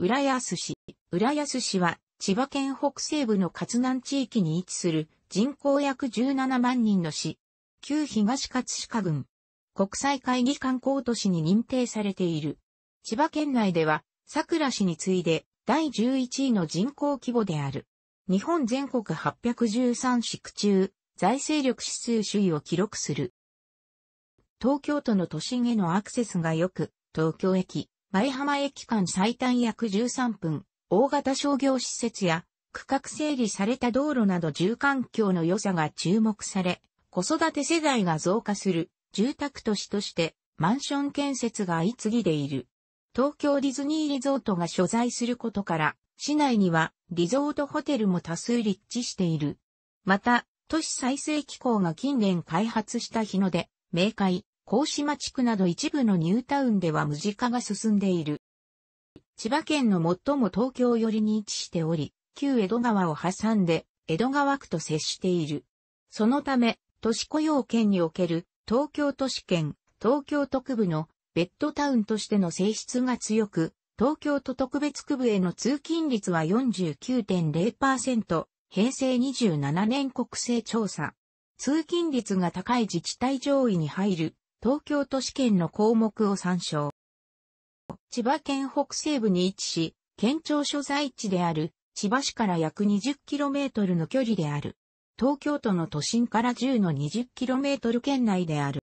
浦安市。浦安市は、千葉県北西部の勝南地域に位置する人口約17万人の市。旧東葛飾郡。国際会議観光都市に認定されている。千葉県内では、桜市に次いで第11位の人口規模である。日本全国813市区中、財政力指数首位を記録する。東京都の都心へのアクセスが良く、東京駅、前浜駅間最短約13分、大型商業施設や区画整理された道路など住環境の良さが注目され、子育て世代が増加する住宅都市としてマンション建設が相次いでいる。東京ディズニーリゾートが所在することから、市内にはリゾートホテルも多数立地している。また、都市再生機構が近年開発した日の出、明快、甲島地区など一部のニュータウンでは無事化が進んでいる。千葉県の最も東京寄りに位置しており、旧江戸川を挟んで江戸川区と接している。そのため、都市雇用圏における東京都市圏、東京都区部のベッドタウンとしての性質が強く、東京都特別区部への通勤率は49.0%、平成27年国勢調査。通勤率が高い自治体上位に入る東京都市圏の項目を参照。千葉県北西部に位置し、県庁所在地である千葉市から約 20km の距離である。東京都の都心から10の 20km 圏内である。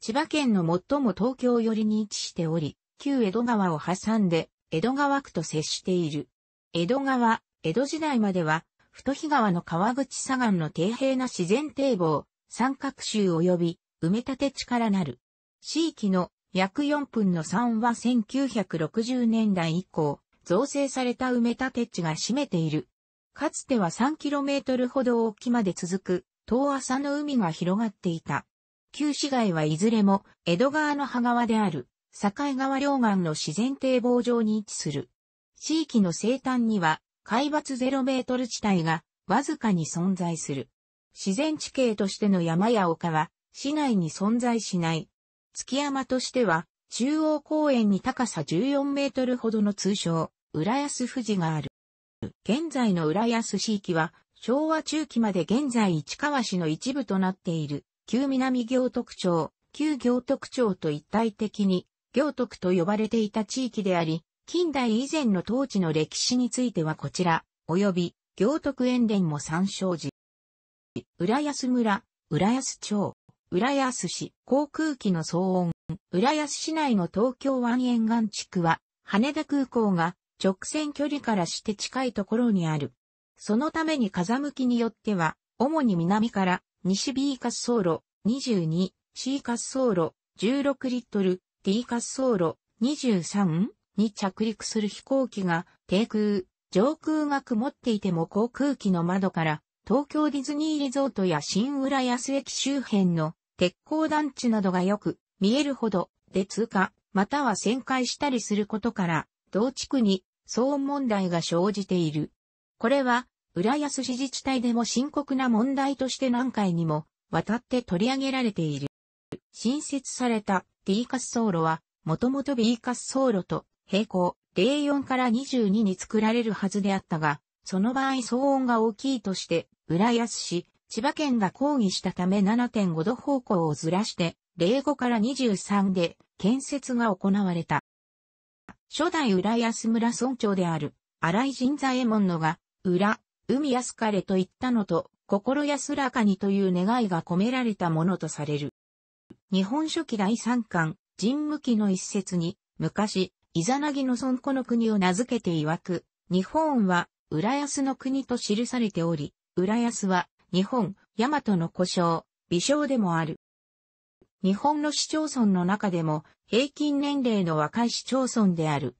千葉県の最も東京寄りに位置しており、旧江戸川を挟んで江戸川区と接している。江戸川、江戸時代までは、太日川の川口左岸の底平な自然堤防、三角州及び埋め立て地からなる。地域の約4分の3は1960年代以降、造成された埋め立て地が占めている。かつては 3km ほど沖まで続く、遠浅の海が広がっていた。旧市街はいずれも、江戸川の葉川である、境川両岸の自然堤防上に位置する。地域の西端には、海抜0メートル地帯が、わずかに存在する。自然地形としての山や丘は、市内に存在しない。月山としては、中央公園に高さ14メートルほどの通称、浦安富士がある。現在の浦安市域は、昭和中期まで現在市川市の一部となっている、旧南行徳町、旧行徳町と一体的に、行徳と呼ばれていた地域であり、近代以前の当地の歴史についてはこちら、及び、行徳園連も参照時。浦安村、浦安町。浦安市、航空機の騒音。浦安市内の東京湾沿岸地区は、羽田空港が直線距離からして近いところにある。そのために風向きによっては、主に南から西 B 滑走路 22C 滑走路16リットル D 滑走路23に着陸する飛行機が低空、上空が曇っていても航空機の窓から東京ディズニーリゾートや新浦安駅周辺の鉄鋼団地などがよく見えるほどで通過、または旋回したりすることから、同地区に騒音問題が生じている。これは、浦安市自治体でも深刻な問題として何回にも渡って取り上げられている。新設された D 滑走路は、もともと B 滑走路と並行04から22に作られるはずであったが、その場合騒音が大きいとして、浦安市、千葉県が抗議したため7.5度方向をずらして、05から23で建設が行われた。初代浦安村村長である、荒井神左衛門のが、浦、海安かれと言ったのと、心安らかにという願いが込められたものとされる。日本書紀第三巻、神武記の一節に、昔、イザナギの孫子の国を名付けて曰く、日本は浦安の国と記されており、浦安は日本、大和の故障、微笑でもある。日本の市町村の中でも平均年齢の若い市町村である。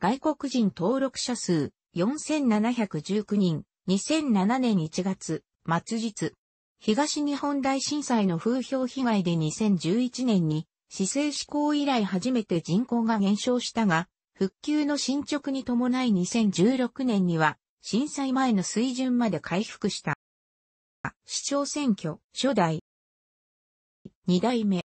外国人登録者数4719人、2007年1月、末日。東日本大震災の風評被害で2011年に、市政施行以来初めて人口が減少したが、復旧の進捗に伴い2016年には、震災前の水準まで回復した。市長選挙、初代。二代目。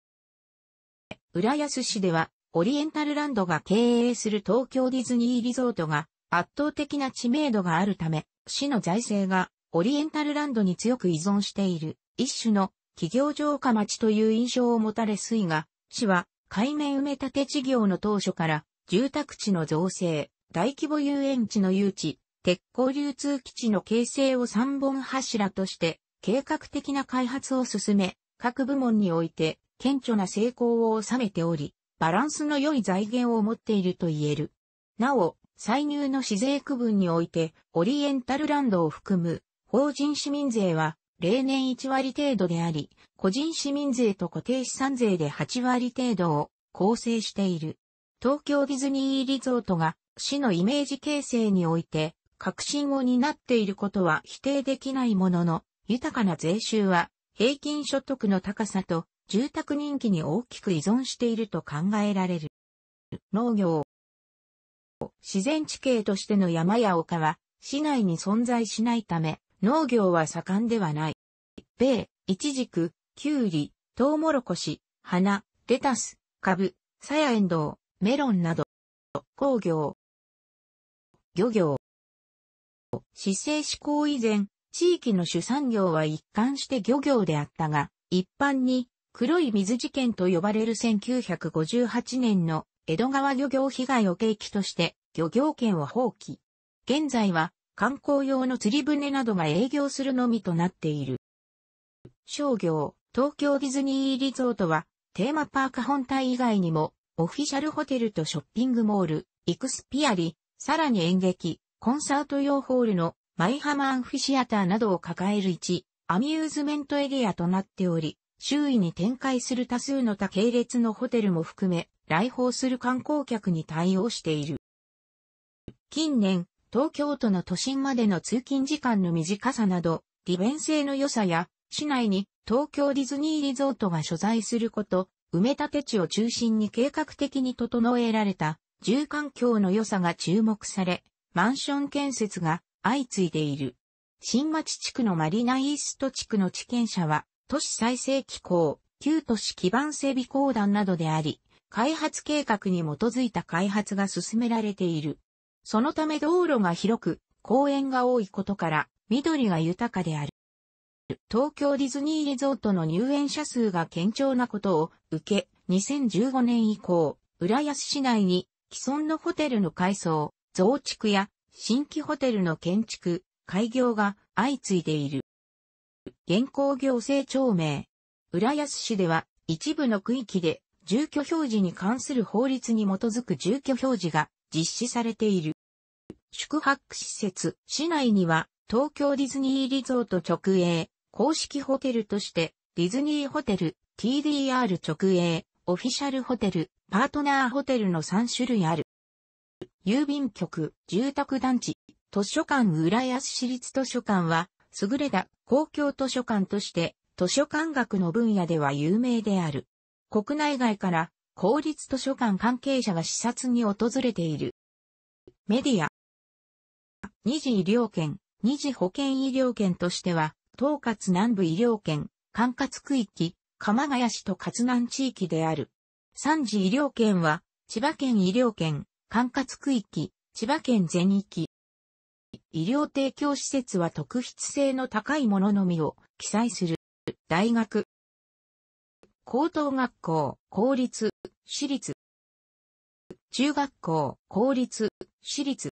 浦安市では、オリエンタルランドが経営する東京ディズニーリゾートが圧倒的な知名度があるため、市の財政がオリエンタルランドに強く依存している一種の企業城下町という印象を持たれ水が、市は海面埋め立て事業の当初から住宅地の造成、大規模遊園地の誘致、鉄鋼流通基地の形成を三本柱として計画的な開発を進め、各部門において顕著な成功を収めており、バランスの良い財源を持っていると言える。なお、歳入の市税区分において、オリエンタルランドを含む法人市民税は例年1割程度であり、個人市民税と固定資産税で8割程度を構成している。東京ディズニーリゾートが市のイメージ形成において革新を担っていることは否定できないものの、豊かな税収は平均所得の高さと住宅人気に大きく依存していると考えられる。農業。自然地形としての山や丘は市内に存在しないため、農業は盛んではない。米、イチジク、キュウリ、トウモロコシ、花、レタス、カブ、サヤエンドウ、メロンなど、工業、漁業、市政施行以前、地域の主産業は一貫して漁業であったが、一般に黒い水事件と呼ばれる1958年の江戸川漁業被害を契機として漁業権を放棄。現在は観光用の釣り船などが営業するのみとなっている。商業、東京ディズニーリゾートはテーマパーク本体以外にもオフィシャルホテルとショッピングモール、イクスピアリ、さらに演劇、コンサート用ホールのマイハマアンフィシアターなどを抱える一、アミューズメントエリアとなっており、周囲に展開する多数の多系列のホテルも含め、来訪する観光客に対応している。近年、東京都の都心までの通勤時間の短さなど、利便性の良さや、市内に東京ディズニーリゾートが所在すること、埋め立て地を中心に計画的に整えられた、住環境の良さが注目され、マンション建設が相次いでいる。新町地区のマリナイースト地区の地権者は、都市再生機構、旧都市基盤整備公団などであり、開発計画に基づいた開発が進められている。そのため道路が広く、公園が多いことから、緑が豊かである。東京ディズニーリゾートの入園者数が堅調なことを受け、2015年以降、浦安市内に既存のホテルの改装、増築や新規ホテルの建築、開業が相次いでいる。現行行政庁名。浦安市では一部の区域で住居表示に関する法律に基づく住居表示が実施されている。宿泊施設、市内には東京ディズニーリゾート直営、公式ホテルとしてディズニーホテル、TDR 直営、オフィシャルホテル、パートナーホテルの3種類ある。郵便局、住宅団地、図書館浦安市立図書館は、優れた公共図書館として、図書館学の分野では有名である。国内外から公立図書館関係者が視察に訪れている。メディア。二次医療圏、二次保健医療圏としては、統括南部医療圏、管轄区域、鎌ヶ谷市と葛南地域である。三次医療圏は、千葉県医療圏、管轄区域、千葉県全域。医療提供施設は特筆性の高いもののみを記載する。大学。高等学校、公立、私立。中学校、公立、私立。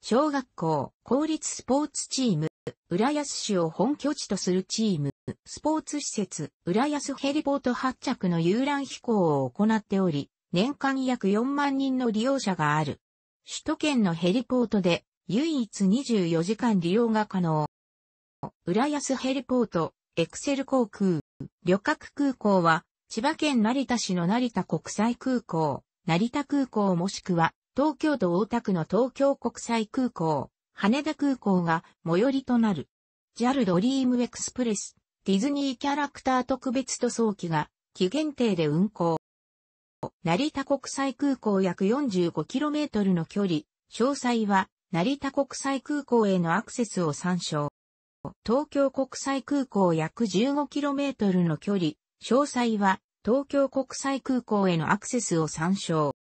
小学校、公立スポーツチーム、浦安市を本拠地とするチーム、スポーツ施設、浦安ヘリポート発着の遊覧飛行を行っており、年間約4万人の利用者がある。首都圏のヘリポートで唯一24時間利用が可能。浦安ヘリポート、エクセル航空、旅客空港は千葉県成田市の成田国際空港、成田空港もしくは東京都大田区の東京国際空港、羽田空港が最寄りとなる。JAL ドリームエクスプレス、ディズニーキャラクター特別塗装機が期限定で運行。成田国際空港約 45km の距離、詳細は成田国際空港へのアクセスを参照。東京国際空港約 15km の距離、詳細は東京国際空港へのアクセスを参照。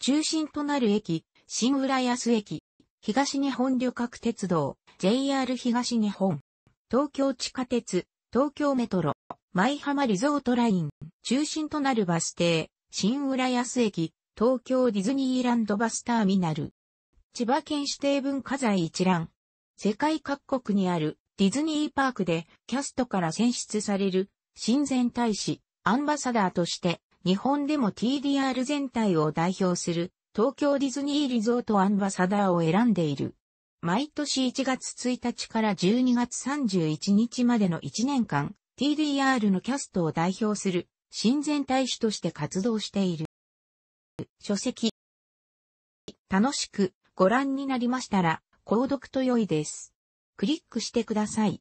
中心となる駅、新浦安駅、東日本旅客鉄道、JR 東日本、東京地下鉄、東京メトロ、舞浜リゾートライン、中心となるバス停、新浦安駅、東京ディズニーランドバスターミナル。千葉県指定文化財一覧。世界各国にあるディズニーパークでキャストから選出される親善大使、アンバサダーとして日本でも TDR 全体を代表する東京ディズニーリゾートアンバサダーを選んでいる。毎年1月1日から12月31日までの1年間、TDR のキャストを代表する親善大使として活動している。書籍。楽しくご覧になりましたら、購読と良いです。クリックしてください。